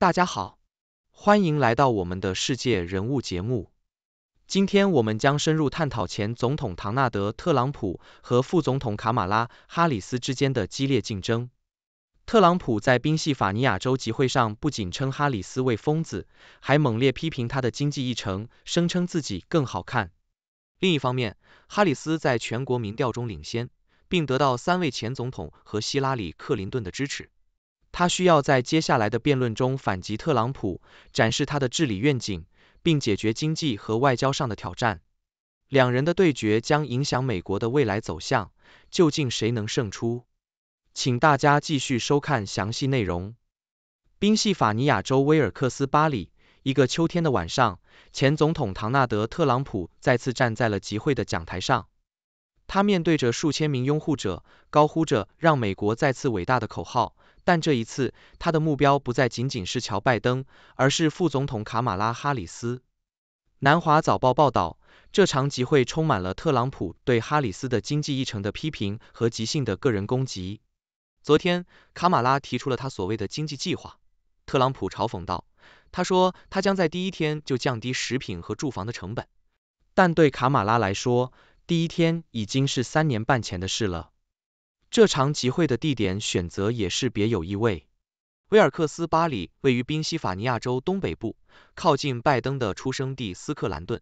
大家好，欢迎来到我们的世界人物节目。今天我们将深入探讨前总统唐纳德·特朗普和副总统卡马拉·哈里斯之间的激烈竞争。特朗普在宾夕法尼亚州集会上不仅称哈里斯为疯子，还猛烈批评他的经济议程，声称自己更好看。另一方面，哈里斯在全国民调中领先，并得到三位前总统和希拉里·克林顿的支持。他需要在接下来的辩论中反击特朗普，展示他的治理愿景，并解决经济和外交上的挑战。两人的对决将影响美国的未来走向，究竟谁能胜出？请大家继续收看详细内容。宾夕法尼亚州威尔克斯巴里，一个秋天的晚上，前总统唐纳德·特朗普再次站在了集会的讲台上，他面对着数千名拥护者，高呼着“让美国再次伟大”的口号。但这一次，他的目标不再仅仅是乔拜登，而是副总统卡马拉哈里斯。南华早报报道，这场集会充满了特朗普对哈里斯的经济议程的批评和即兴的个人攻击。昨天，卡马拉提出了他所谓的经济计划，特朗普嘲讽道：“他说他将在第一天就降低食品和住房的成本。”但对卡马拉来说，第一天已经是三年半前的事了。这场集会的地点选择也是别有意味。威尔克斯巴里位于宾夕法尼亚州东北部，靠近拜登的出生地斯克兰顿。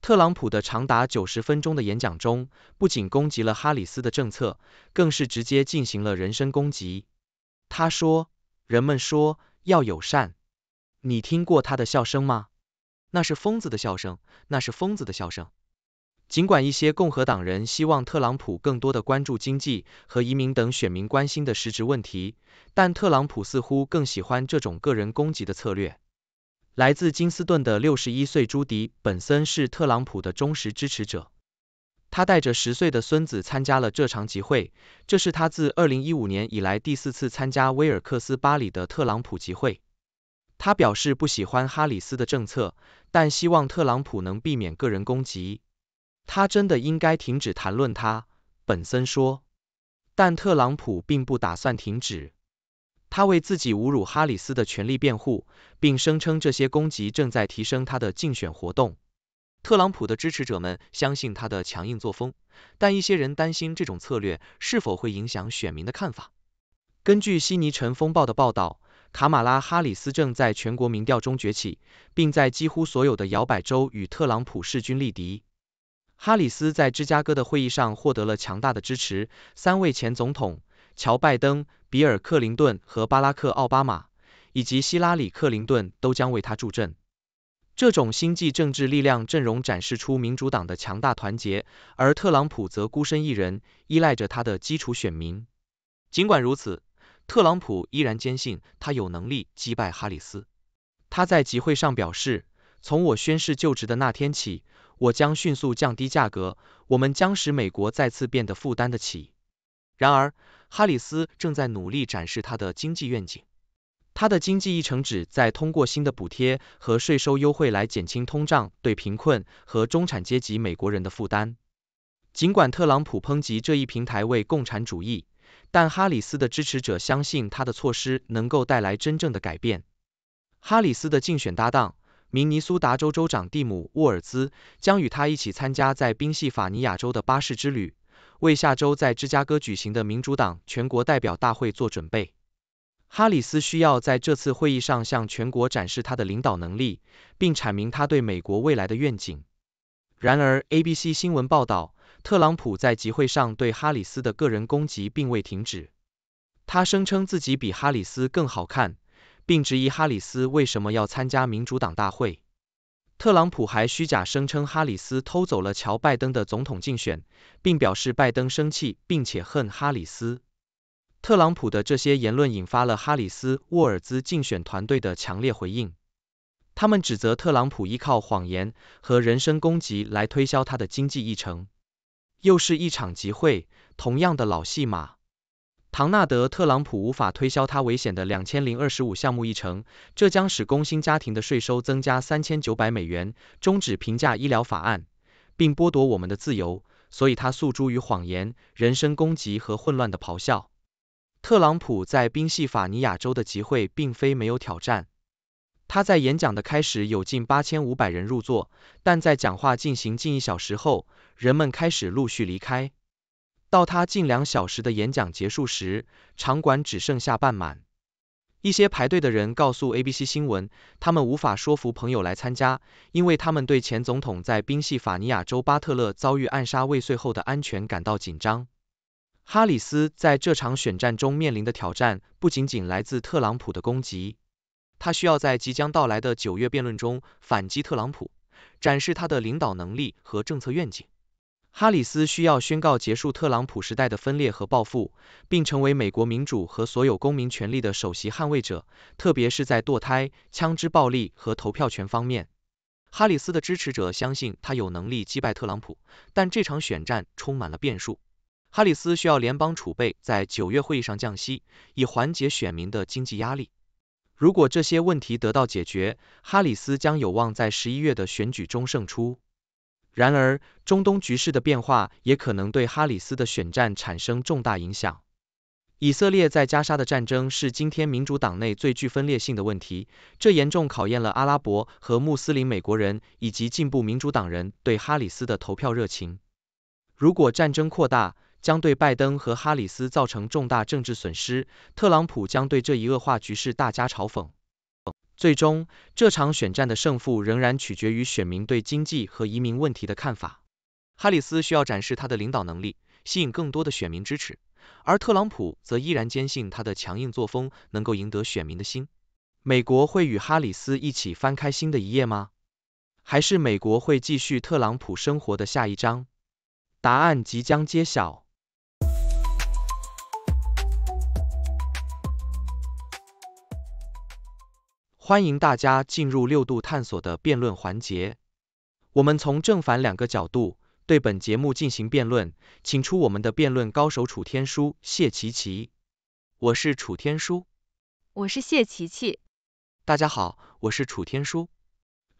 特朗普的长达九十分钟的演讲中，不仅攻击了哈里斯的政策，更是直接进行了人身攻击。他说：“人们说要友善，你听过他的笑声吗？那是疯子的笑声，那是疯子的笑声。”尽管一些共和党人希望特朗普更多的关注经济和移民等选民关心的实质问题，但特朗普似乎更喜欢这种个人攻击的策略。来自金斯顿的六十一岁朱迪·本森是特朗普的忠实支持者，他带着十岁的孙子参加了这场集会，这是他自二零一五年以来第四次参加威尔克斯巴里的特朗普集会。他表示不喜欢哈里斯的政策，但希望特朗普能避免个人攻击。他真的应该停止谈论他，本森说。但特朗普并不打算停止。他为自己侮辱哈里斯的权利辩护，并声称这些攻击正在提升他的竞选活动。特朗普的支持者们相信他的强硬作风，但一些人担心这种策略是否会影响选民的看法。根据悉尼晨风报的报道，卡马拉·哈里斯正在全国民调中崛起，并在几乎所有的摇摆州与特朗普势均力敌。哈里斯在芝加哥的会议上获得了强大的支持，三位前总统乔拜登、比尔克林顿和巴拉克奥巴马，以及希拉里克林顿都将为他助阵。这种星际政治力量阵容展示出民主党的强大团结，而特朗普则孤身一人，依赖着他的基础选民。尽管如此，特朗普依然坚信他有能力击败哈里斯。他在集会上表示：“从我宣誓就职的那天起。”我将迅速降低价格，我们将使美国再次变得负担得起。然而，哈里斯正在努力展示他的经济愿景。他的经济议程旨在通过新的补贴和税收优惠来减轻通胀对贫困和中产阶级美国人的负担。尽管特朗普抨击这一平台为共产主义，但哈里斯的支持者相信他的措施能够带来真正的改变。哈里斯的竞选搭档。明尼苏达州州长蒂姆·沃尔兹将与他一起参加在宾夕法尼亚州的巴士之旅，为下周在芝加哥举行的民主党全国代表大会做准备。哈里斯需要在这次会议上向全国展示他的领导能力，并阐明他对美国未来的愿景。然而，ABC 新闻报道，特朗普在集会上对哈里斯的个人攻击并未停止。他声称自己比哈里斯更好看。并质疑哈里斯为什么要参加民主党大会。特朗普还虚假声称哈里斯偷走了乔拜登的总统竞选，并表示拜登生气并且恨哈里斯。特朗普的这些言论引发了哈里斯沃尔兹竞选团队的强烈回应，他们指责特朗普依靠谎言和人身攻击来推销他的经济议程。又是一场集会，同样的老戏码。唐纳德·特朗普无法推销他危险的两千零二十五项目议程，这将使工薪家庭的税收增加三千九百美元，终止平价医疗法案，并剥夺我们的自由。所以他诉诸于谎言、人身攻击和混乱的咆哮。特朗普在宾夕法尼亚州的集会并非没有挑战。他在演讲的开始有近八千五百人入座，但在讲话进行近一小时后，人们开始陆续离开。到他近两小时的演讲结束时，场馆只剩下半满。一些排队的人告诉 ABC 新闻，他们无法说服朋友来参加，因为他们对前总统在宾夕法尼亚州巴特勒遭遇暗杀未遂后的安全感到紧张。哈里斯在这场选战中面临的挑战不仅仅来自特朗普的攻击，他需要在即将到来的九月辩论中反击特朗普，展示他的领导能力和政策愿景。哈里斯需要宣告结束特朗普时代的分裂和报复，并成为美国民主和所有公民权利的首席捍卫者，特别是在堕胎、枪支暴力和投票权方面。哈里斯的支持者相信他有能力击败特朗普，但这场选战充满了变数。哈里斯需要联邦储备在九月会议上降息，以缓解选民的经济压力。如果这些问题得到解决，哈里斯将有望在十一月的选举中胜出。然而，中东局势的变化也可能对哈里斯的选战产生重大影响。以色列在加沙的战争是今天民主党内最具分裂性的问题，这严重考验了阿拉伯和穆斯林美国人以及进步民主党人对哈里斯的投票热情。如果战争扩大，将对拜登和哈里斯造成重大政治损失。特朗普将对这一恶化局势大加嘲讽。最终，这场选战的胜负仍然取决于选民对经济和移民问题的看法。哈里斯需要展示他的领导能力，吸引更多的选民支持；而特朗普则依然坚信他的强硬作风能够赢得选民的心。美国会与哈里斯一起翻开新的一页吗？还是美国会继续特朗普生活的下一章？答案即将揭晓。欢迎大家进入六度探索的辩论环节。我们从正反两个角度对本节目进行辩论，请出我们的辩论高手楚天舒、谢琪琪。我是楚天舒，我是谢琪琪。大家好，我是楚天舒。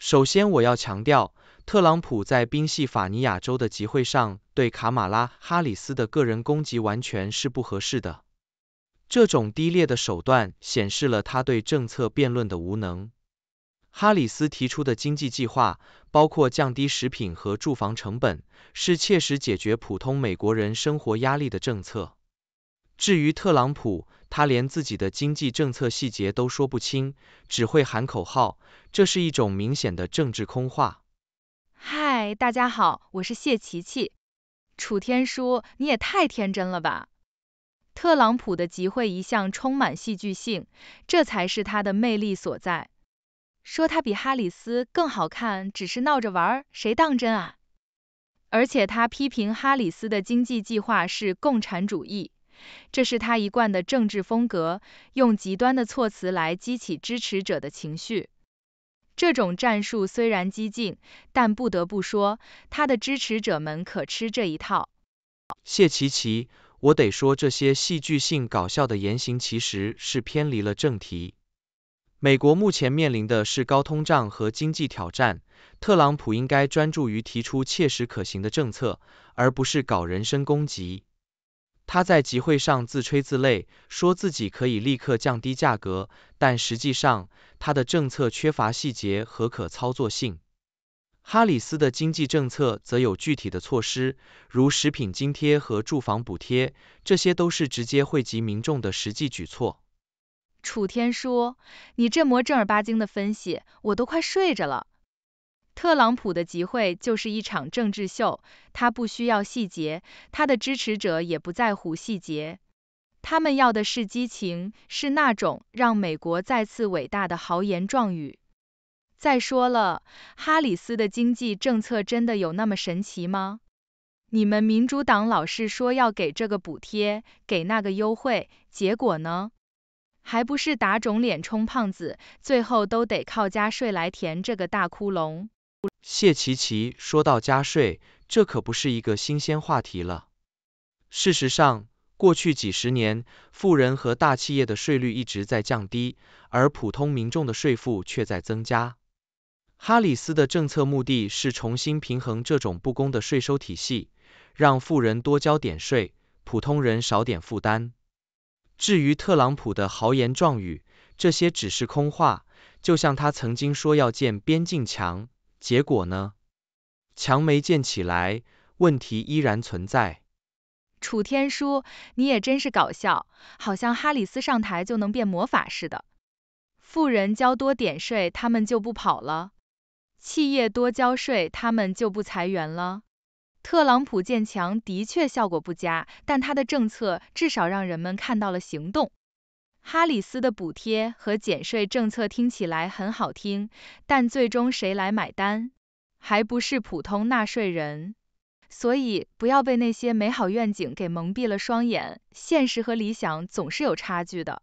首先，我要强调，特朗普在宾夕法尼亚州的集会上对卡马拉·哈里斯的个人攻击完全是不合适的。这种低劣的手段显示了他对政策辩论的无能。哈里斯提出的经济计划包括降低食品和住房成本，是切实解决普通美国人生活压力的政策。至于特朗普，他连自己的经济政策细节都说不清，只会喊口号，这是一种明显的政治空话。嗨，大家好，我是谢琪琪。楚天舒，你也太天真了吧！特朗普的集会一向充满戏剧性，这才是他的魅力所在。说他比哈里斯更好看，只是闹着玩儿，谁当真啊？而且他批评哈里斯的经济计划是共产主义，这是他一贯的政治风格，用极端的措辞来激起支持者的情绪。这种战术虽然激进，但不得不说，他的支持者们可吃这一套。谢奇奇。我得说，这些戏剧性、搞笑的言行其实是偏离了正题。美国目前面临的是高通胀和经济挑战，特朗普应该专注于提出切实可行的政策，而不是搞人身攻击。他在集会上自吹自擂，说自己可以立刻降低价格，但实际上他的政策缺乏细节和可操作性。哈里斯的经济政策则有具体的措施，如食品津贴和住房补贴，这些都是直接惠及民众的实际举措。楚天说：“你这么正儿八经的分析，我都快睡着了。”特朗普的集会就是一场政治秀，他不需要细节，他的支持者也不在乎细节，他们要的是激情，是那种让美国再次伟大的豪言壮语。再说了，哈里斯的经济政策真的有那么神奇吗？你们民主党老是说要给这个补贴，给那个优惠，结果呢？还不是打肿脸充胖子，最后都得靠加税来填这个大窟窿。谢奇奇说到加税，这可不是一个新鲜话题了。事实上，过去几十年，富人和大企业的税率一直在降低，而普通民众的税负却在增加。哈里斯的政策目的是重新平衡这种不公的税收体系，让富人多交点税，普通人少点负担。至于特朗普的豪言壮语，这些只是空话，就像他曾经说要建边境墙，结果呢？墙没建起来，问题依然存在。楚天舒，你也真是搞笑，好像哈里斯上台就能变魔法似的，富人交多点税，他们就不跑了。企业多交税，他们就不裁员了。特朗普建墙的确效果不佳，但他的政策至少让人们看到了行动。哈里斯的补贴和减税政策听起来很好听，但最终谁来买单？还不是普通纳税人。所以不要被那些美好愿景给蒙蔽了双眼，现实和理想总是有差距的。